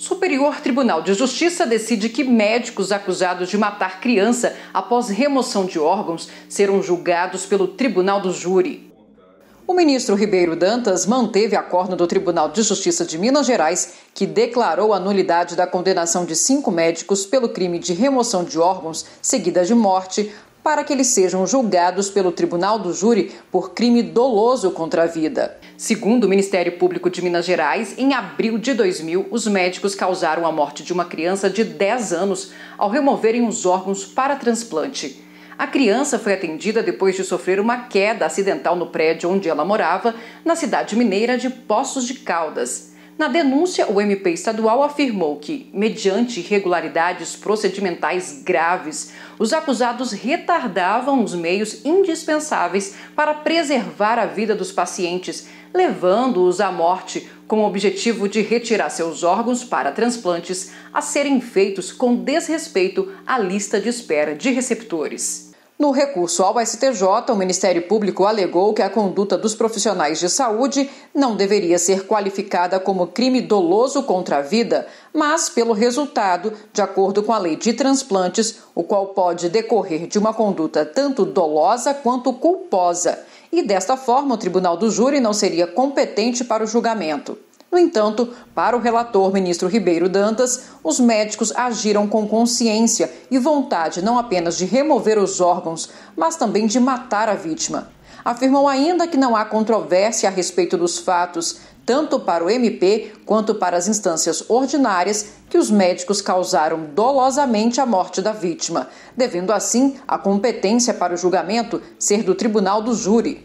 Superior Tribunal de Justiça decide que médicos acusados de matar criança após remoção de órgãos serão julgados pelo Tribunal do Júri. O ministro Ribeiro Dantas manteve acordo do Tribunal de Justiça de Minas Gerais, que declarou a nulidade da condenação de cinco médicos pelo crime de remoção de órgãos seguida de morte para que eles sejam julgados pelo Tribunal do Júri por crime doloso contra a vida. Segundo o Ministério Público de Minas Gerais, em abril de 2000, os médicos causaram a morte de uma criança de 10 anos ao removerem os órgãos para transplante. A criança foi atendida depois de sofrer uma queda acidental no prédio onde ela morava, na cidade mineira de Poços de Caldas. Na denúncia, o MP estadual afirmou que, mediante irregularidades procedimentais graves, os acusados retardavam os meios indispensáveis para preservar a vida dos pacientes, levando-os à morte, com o objetivo de retirar seus órgãos para transplantes a serem feitos com desrespeito à lista de espera de receptores. No recurso ao STJ, o Ministério Público alegou que a conduta dos profissionais de saúde não deveria ser qualificada como crime doloso contra a vida, mas pelo resultado, de acordo com a Lei de Transplantes, o qual pode decorrer de uma conduta tanto dolosa quanto culposa. E desta forma, o Tribunal do Júri não seria competente para o julgamento. No entanto, para o relator ministro Ribeiro Dantas, os médicos agiram com consciência e vontade não apenas de remover os órgãos, mas também de matar a vítima. Afirmou ainda que não há controvérsia a respeito dos fatos, tanto para o MP quanto para as instâncias ordinárias, que os médicos causaram dolosamente a morte da vítima, devendo assim a competência para o julgamento ser do tribunal do júri.